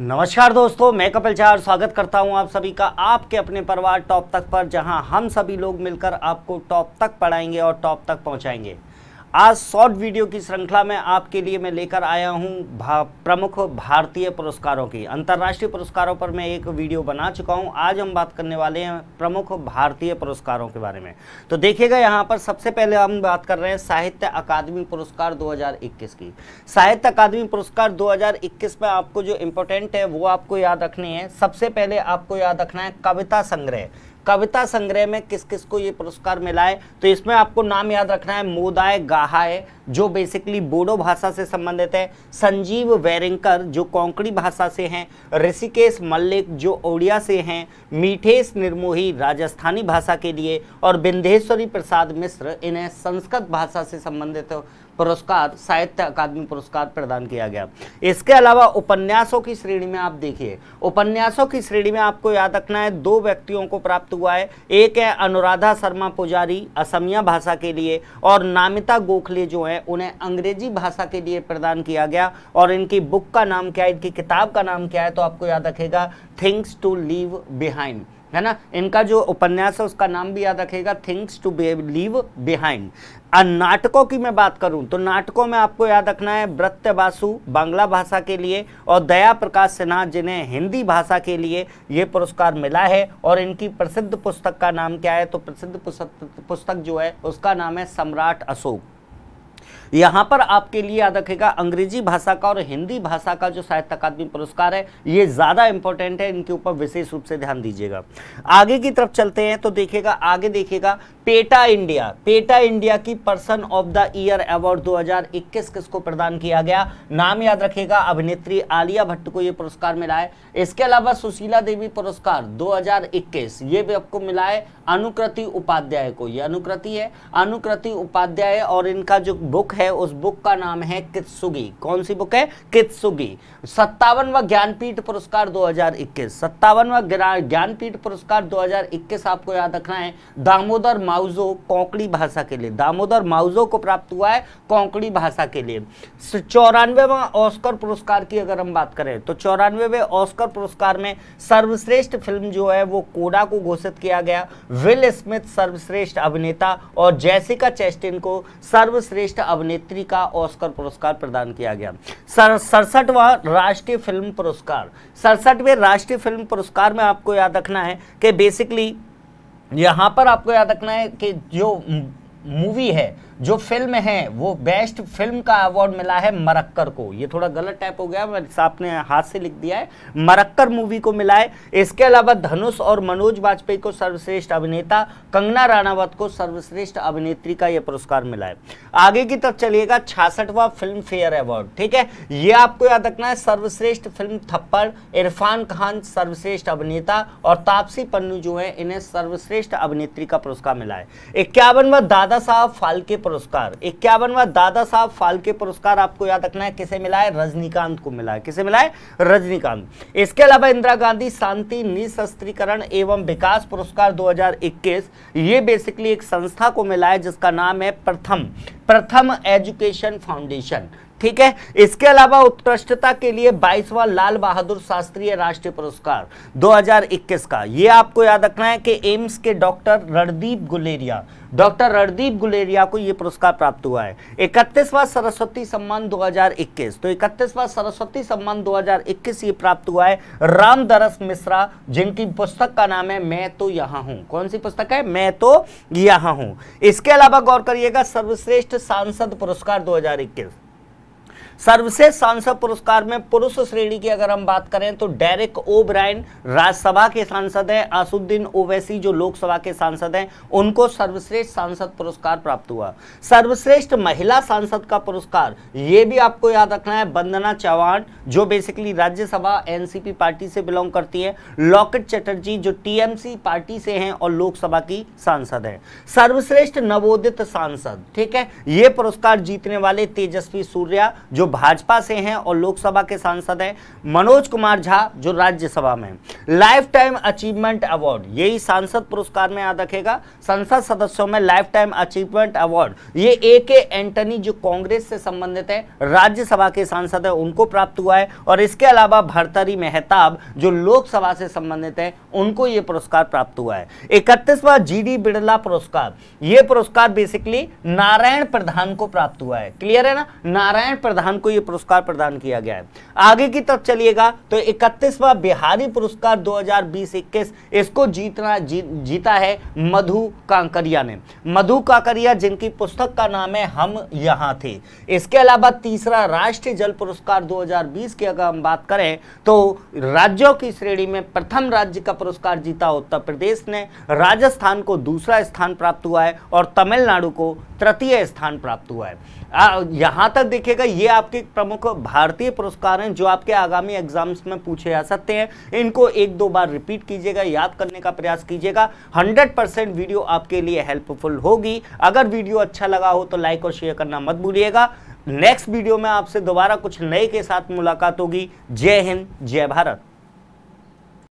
नमस्कार दोस्तों मैं कपिल चार स्वागत करता हूं आप सभी का आपके अपने परिवार टॉप तक पर जहां हम सभी लोग मिलकर आपको टॉप तक पढ़ाएंगे और टॉप तक पहुंचाएंगे आज शॉर्ट वीडियो की श्रृंखला में आपके लिए मैं लेकर आया हूं भा, प्रमुख भारतीय पुरस्कारों की अंतर्राष्ट्रीय पुरस्कारों पर मैं एक वीडियो बना चुका हूं आज हम बात करने वाले हैं प्रमुख भारतीय पुरस्कारों के बारे में तो देखिएगा यहां पर सबसे पहले हम बात कर रहे हैं साहित्य अकादमी पुरस्कार दो की साहित्य अकादमी पुरस्कार दो में आपको जो इम्पोर्टेंट है वो आपको याद रखनी है सबसे पहले आपको याद रखना है कविता संग्रह कविता संग्रह में किस किस को ये पुरस्कार मिला है तो इसमें आपको नाम याद रखना है मोदाय गाहा है जो बेसिकली बोडो भाषा से संबंधित है संजीव वैरिंकर जो कोंकणी भाषा से हैं ऋषिकेश मल्लिक जो ओडिया से हैं मीठेश निर्मोही राजस्थानी भाषा के लिए और बिंदेश्वरी प्रसाद मिश्र इन्हें संस्कृत भाषा से संबंधित पुरस्कार साहित्य अकादमी पुरस्कार प्रदान किया गया इसके अलावा उपन्यासों की श्रेणी में आप देखिए उपन्यासों की श्रेणी में आपको याद रखना है दो व्यक्तियों को प्राप्त हुआ है एक है अनुराधा शर्मा पुजारी असमिया भाषा के लिए और नामिता गोखले जो है उन्हें अंग्रेजी भाषा के लिए प्रदान किया गया और इनकी बुक का नाम क्या है इनकी किताब का नाम क्या है तो आपको याद रखेगा थिंग्स टू लीव बिहाइंड है ना इनका जो उपन्यास है उसका नाम भी याद रखेगा थिंग्स टू लीव बिहाइंड नाटकों की मैं बात करूं तो नाटकों में आपको याद रखना है व्रत्य बासु बांग्ला भाषा के लिए और दया प्रकाश सिन्हा जिन्हें हिंदी भाषा के लिए ये पुरस्कार मिला है और इनकी प्रसिद्ध पुस्तक का नाम क्या है तो प्रसिद्ध पुस्तक जो है उसका नाम है सम्राट अशोक यहाँ पर आपके लिए याद रखेगा अंग्रेजी भाषा का और हिंदी भाषा का जो साहित्य अकादमी पुरस्कार है ये ज़्यादा इंपॉर्टेंट है इनके ऊपर विशेष रूप से ध्यान दीजिएगा आगे की तरफ चलते हैं तो देखिएगा आगे देखिएगा पेटा इंडिया पेटा इंडिया की person of the year award 2021 किसको प्रदान किया गया नाम याद रखेगा अभिनेत्री आलिया भट्ट को ये पुरस्कार मिला है इसके अलावा सुशीला देवी पुरस्कार 2021 ये भी आपको मिला है अनुकृति उपाध्याय को ये अनुकृति है अनुकृति उपाध्याय और इनका जो बुक है है उस बुक का नाम है कित्सुगी कौन सी बुक है कित्सुगी सत्तावनवा ज्ञानपीठ पुरस्कार 2021 सत्तावनवा ज्ञानपीठ पुरस्कार 2021 आपको याद रखना है दामोदर माउजो कोंकणी भाषा के लिए दामोदर माउजो को प्राप्त हुआ है कोंकणी भाषा के लिए चौरानवेवा ऑस्कर पुरस्कार की अगर हम बात करें तो चौरानवेवे ऑस्कर पुरस्कार में सर्वश्रेष्ठ फिल्म जो है वो कोडा को घोषित किया गया विल स्मिथ सर्वश्रेष्ठ अभिनेता और जैसिका चेस्टिन को सर्वश्रेष्ठ अभिनेता अभिनेत्री का ऑस्कर पुरस्कार प्रदान किया गया सड़सठवा राष्ट्रीय फिल्म पुरस्कार सड़सठवें राष्ट्रीय फिल्म पुरस्कार में आपको याद रखना है कि बेसिकली यहाँ पर आपको याद रखना है कि जो मूवी है जो फिल्म है वो बेस्ट फिल्म का अवार्ड मिला है मरक्कर को ये थोड़ा गलत टाइप हो गया ने हाथ से लिख दिया है मरक्कर मूवी को मिला है इसके अलावा धनुष और मनोज वाजपेयी को सर्वश्रेष्ठ अभिनेता कंगना राणावत को सर्वश्रेष्ठ अभिनेत्री का ये पुरस्कार मिला है आगे की तरफ चलिएगा छियासठवा फिल्म फेयर अवार्ड ठीक है ये आपको याद रखना है सर्वश्रेष्ठ फिल्म थप्पड़ इरफान खान सर्वश्रेष्ठ अभिनेता और तापसी पन्नू जो है इन्हें सर्वश्रेष्ठ अभिनेत्री का पुरस्कार मिला है इक्यावनवा दादा साहब फालके पुरस्कार इक्यावनवा दादा साहब फाल्के पुरस्कार आपको याद रखना है किसे मिला है रजनीकांत को मिला है किसे मिला है रजनीकांत इसके अलावा इंदिरा गांधी शांति निशस्त्रीकरण एवं विकास पुरस्कार 2021 ये बेसिकली एक संस्था को मिला है जिसका नाम है प्रथम प्रथम एजुकेशन फाउंडेशन ठीक है इसके अलावा उत्कृष्टता के लिए बाईसवा लाल बहादुर शास्त्रीय राष्ट्रीय पुरस्कार 2021 का यह आपको याद रखना है कि एम्स के डॉक्टर रणदीप गुलेरिया डॉक्टर रणदीप गुलेरिया को यह पुरस्कार प्राप्त हुआ है इकतीसवां सरस्वती सम्मान 2021 तो इकतीसवां सरस्वती सम्मान 2021 ये प्राप्त हुआ है रामदरस मिश्रा जिनकी पुस्तक का नाम है मैं तो यहां हूं कौन सी पुस्तक है मैं तो यहां हूं इसके अलावा गौर करिएगा सर्वश्रेष्ठ सांसद पुरस्कार दो सर्वश्रेष्ठ सांसद पुरस्कार में पुरुष श्रेणी की अगर हम बात करें तो डेरिक ओ राज्यसभा के सांसद हैं आसुद्दीन ओवैसी जो लोकसभा के सांसद हैं उनको सर्वश्रेष्ठ सांसद पुरस्कार प्राप्त हुआ सर्वश्रेष्ठ महिला सांसद का पुरस्कार ये भी आपको याद रखना है वंदना चौहान जो बेसिकली राज्यसभा एनसीपी पार्टी से बिलोंग करती है लॉकेट चटर्जी जो टीएमसी पार्टी से हैं और लोकसभा की सांसद हैं सर्वश्रेष्ठ नवोदित सांसद ठीक है ये पुरस्कार जीतने वाले तेजस्वी सूर्या जो जो भाजपा से हैं और लोकसभा के सांसद हैं मनोज कुमार झा जो राज्यसभा में लाइफ टाइम अचीवमेंट अवार्ड यही सांसद पुरस्कार में याद रखेगा संसद सदस्यों में लाइफ टाइम अचीवमेंट अवार्ड ये ए के एंटनी जो कांग्रेस से संबंधित है राज्यसभा के सांसद है उनको प्राप्त हुआ है और इसके अलावा भरतरी मेहताब जो लोकसभा से संबंधित है उनको ये पुरस्कार प्राप्त हुआ है इकतीसवा जी डी बिड़ला पुरस्कार ये पुरस्कार बेसिकली नारायण प्रधान को प्राप्त हुआ है क्लियर है ना नारायण प्रधान संस्थान को ये पुरस्कार प्रदान किया गया है आगे की तरफ चलिएगा तो इकतीसवा बिहारी पुरस्कार 2020-21 इसको जीतना जी, जीता है मधु कांकरिया ने मधु कांकरिया जिनकी पुस्तक का नाम है हम यहाँ थे इसके अलावा तीसरा राष्ट्रीय जल पुरस्कार 2020 की अगर हम बात करें तो राज्यों की श्रेणी में प्रथम राज्य का पुरस्कार जीता उत्तर प्रदेश ने राजस्थान को दूसरा स्थान प्राप्त हुआ है और तमिलनाडु को तृतीय स्थान प्राप्त हुआ है आ, यहां तक देखिएगा ये आप आपके प्रमुख भारतीय पुरस्कार हैं जो आपके आगामी एग्जाम्स में पूछे जा सकते हैं इनको एक दो बार रिपीट कीजिएगा याद करने का प्रयास कीजिएगा हंड्रेड परसेंट वीडियो आपके लिए हेल्पफुल होगी अगर वीडियो अच्छा लगा हो तो लाइक और शेयर करना मत भूलिएगा नेक्स्ट वीडियो में आपसे दोबारा कुछ नए के साथ मुलाकात होगी जय हिंद जय भारत